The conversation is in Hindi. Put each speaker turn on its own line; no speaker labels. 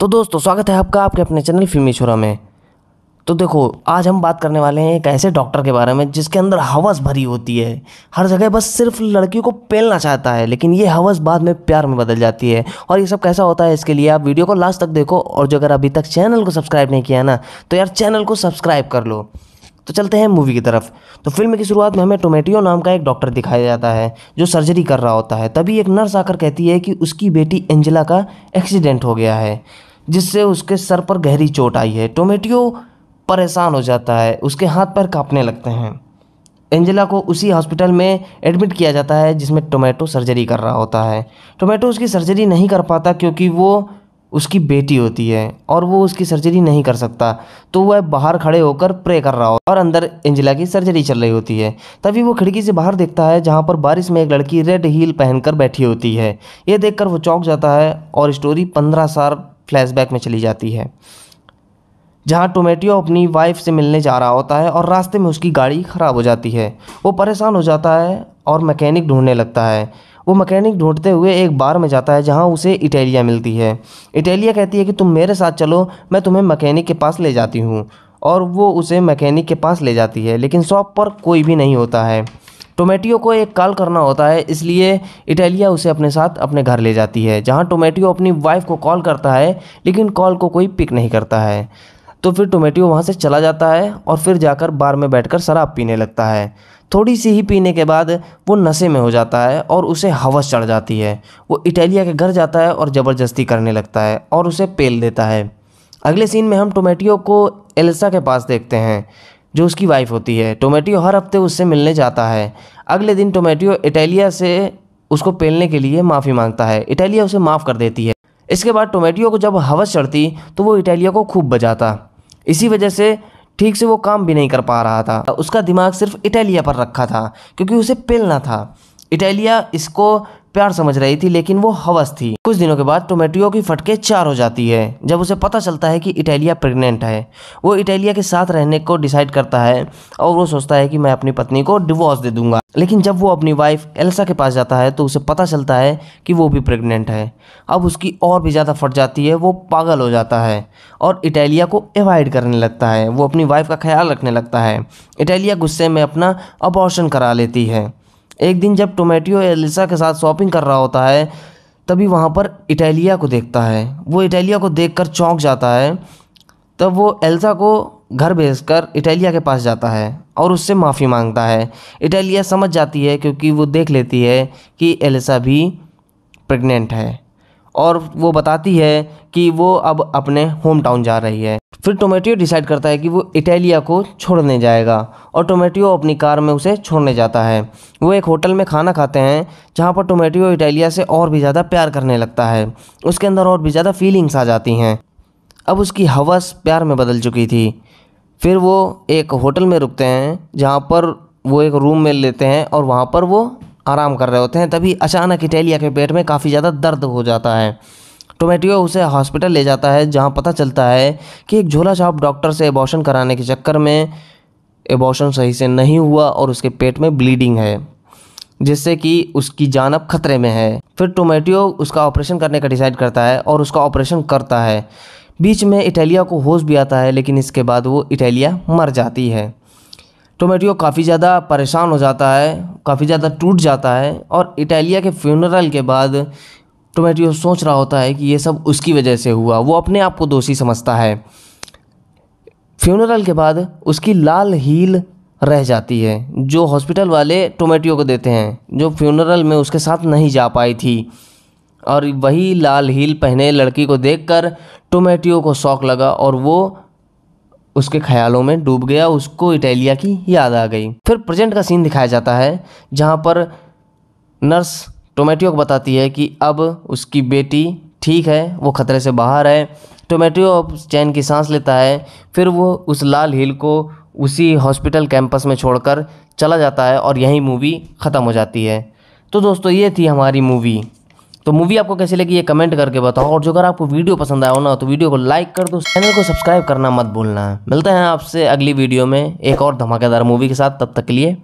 तो दोस्तों स्वागत है आपका आपके अपने चैनल फिल्मी छोरा में तो देखो आज हम बात करने वाले हैं एक ऐसे डॉक्टर के बारे में जिसके अंदर हवस भरी होती है हर जगह बस सिर्फ लड़कियों को पेलना चाहता है लेकिन ये हवस बाद में प्यार में बदल जाती है और ये सब कैसा होता है इसके लिए आप वीडियो को लास्ट तक देखो और जो अगर अभी तक चैनल को सब्सक्राइब नहीं किया ना तो यार चैनल को सब्सक्राइब कर लो तो चलते हैं मूवी की तरफ तो फिल्म की शुरुआत में हमें टोमेटियो नाम का एक डॉक्टर दिखाया जाता है जो सर्जरी कर रहा होता है तभी एक नर्स आकर कहती है कि उसकी बेटी एंजला का एक्सीडेंट हो गया है जिससे उसके सर पर गहरी चोट आई है टोमेटियो परेशान हो जाता है उसके हाथ पैर कांपने लगते हैं एंजेला को उसी हॉस्पिटल में एडमिट किया जाता है जिसमें टोमेटो सर्जरी कर रहा होता है टोमेटो उसकी सर्जरी नहीं कर पाता क्योंकि वो उसकी बेटी होती है और वो उसकी सर्जरी नहीं कर सकता तो वह बाहर खड़े होकर प्रे कर रहा हो और अंदर एंजेला की सर्जरी चल रही होती है तभी वो खिड़की से बाहर देखता है जहाँ पर बारिश में एक लड़की रेड हील पहनकर बैठी होती है ये देखकर वो चौंक जाता है और स्टोरी पंद्रह साल फ्लैशबैक में चली जाती है जहाँ टोमेटियो अपनी वाइफ से मिलने जा रहा होता है और रास्ते में उसकी गाड़ी ख़राब हो जाती है वो परेशान हो जाता है और मैकेनिक ढूंढने लगता है वो मैकेनिक ढूंढते हुए एक बार में जाता है जहाँ उसे इटेलिया मिलती है इटेलिया कहती है कि तुम मेरे साथ चलो मैं तुम्हें मैकेनिक के पास ले जाती हूँ और वो उसे मैकेनिक के पास ले जाती है लेकिन शॉप पर कोई भी नहीं होता है टोमेटियो को एक कॉल करना होता है इसलिए इटालिया उसे अपने साथ अपने घर ले जाती है जहाँ टोमेटियो अपनी वाइफ को कॉल करता है लेकिन कॉल को कोई पिक नहीं करता है तो फिर टोमेटियो वहाँ से चला जाता है और फिर जाकर बार में बैठकर शराब पीने लगता है थोड़ी सी ही पीने के बाद वो नशे में हो जाता है और उसे हवस चढ़ जाती है वो इटालिया के घर जाता है और ज़बरदस्ती करने लगता है और उसे पेल देता है अगले सीन में हम टोमेटियो को एल्सा के पास देखते हैं जो उसकी वाइफ होती है टोमेटियो हर हफ्ते उससे मिलने जाता है अगले दिन टोमेटियो इटालिया से उसको पेलने के लिए माफ़ी मांगता है इटालिया उसे माफ़ कर देती है इसके बाद टोमेटियो को जब हवस चढ़ती तो वो इटालिया को खूब बजाता इसी वजह से ठीक से वो काम भी नहीं कर पा रहा था उसका दिमाग सिर्फ इटालिया पर रखा था क्योंकि उसे पेलना था इटालिया इसको प्यार समझ रही थी लेकिन वो हवस थी कुछ दिनों के बाद टोमेटियो की फटके चार हो जाती है जब उसे पता चलता है कि इटालिया प्रेग्नेंट है वो इटालिया के साथ रहने को डिसाइड करता है और वो सोचता है कि मैं अपनी पत्नी को डिवोर्स दे दूंगा लेकिन जब वो अपनी वाइफ एल्सा के पास जाता है तो उसे पता चलता है कि वो भी प्रेग्नेंट है अब उसकी और भी ज़्यादा फट जाती है वो पागल हो जाता है और इटालिया को एवॉइड करने लगता है वो अपनी वाइफ का ख्याल रखने लगता है इटालिया गुस्से में अपना अबॉर्शन करा लेती है एक दिन जब टोमेटियो एलिसा के साथ शॉपिंग कर रहा होता है तभी वहाँ पर इटालिया को देखता है वो इटालिया को देख कर चौंक जाता है तब वो एल्सा को घर भेज कर इटालिया के पास जाता है और उससे माफ़ी मांगता है इटालिया समझ जाती है क्योंकि वो देख लेती है कि एलिसा भी प्रेग्नेंट है और वो बताती है कि वो अब अपने होम टाउन जा रही है फिर टोमेटियो डिसाइड करता है कि वो इटालिया को छोड़ने जाएगा और टोमेटियो अपनी कार में उसे छोड़ने जाता है वो एक होटल में खाना खाते हैं जहाँ पर टोमेटियो इटालिया से और भी ज़्यादा प्यार करने लगता है उसके अंदर और भी ज़्यादा फीलिंग्स आ जाती हैं अब उसकी हवस प्यार में बदल चुकी थी फिर वो एक होटल में रुकते हैं जहाँ पर वो एक रूम में लेते हैं और वहाँ पर वो आराम कर रहे होते हैं तभी अचानक इटेलिया के पेट में काफ़ी ज़्यादा दर्द हो जाता है टोमेटियो उसे हॉस्पिटल ले जाता है जहाँ पता चलता है कि एक झोला छाप डॉक्टर से एबॉशन कराने के चक्कर में एबॉशन सही से नहीं हुआ और उसके पेट में ब्लीडिंग है जिससे कि उसकी जान अब खतरे में है फिर टोमेटियो उसका ऑपरेशन करने का डिसाइड करता है और उसका ऑपरेशन करता है बीच में इटालिया को होश भी आता है लेकिन इसके बाद वो इटालिया मर जाती है टोमेटियो तो काफ़ी ज़्यादा परेशान हो जाता है काफ़ी ज़्यादा टूट जाता है और इटालिया के फ्यूनरल के बाद टोमेटियो तो सोच रहा होता है कि ये सब उसकी वजह से हुआ वो अपने आप को दोषी समझता है फ्यूनरल के बाद उसकी लाल हील रह जाती है जो हॉस्पिटल वाले टोमेटियो तो को देते हैं जो फ्यूनरल में उसके साथ नहीं जा पाई थी और वही लाल हील पहने लड़की को देखकर टोमेटियो को शौक लगा और वो उसके ख्यालों में डूब गया उसको इटालिया की याद आ गई फिर प्रेजेंट का सीन दिखाया जाता है जहाँ पर नर्स टोमेटियो को बताती है कि अब उसकी बेटी ठीक है वो खतरे से बाहर है टोमेटियो चैन की सांस लेता है फिर वो उस लाल हिल को उसी हॉस्पिटल कैंपस में छोड़कर चला जाता है और यही मूवी ख़त्म हो जाती है तो दोस्तों ये थी हमारी मूवी तो मूवी आपको कैसी लगी ये कमेंट करके बताओ और जो अगर आपको वीडियो पसंद आया हो ना तो वीडियो को लाइक कर दो चैनल को सब्सक्राइब करना मत भूलना मिलते हैं आपसे अगली वीडियो में एक और धमाकेदार मूवी के साथ तब तक के लिए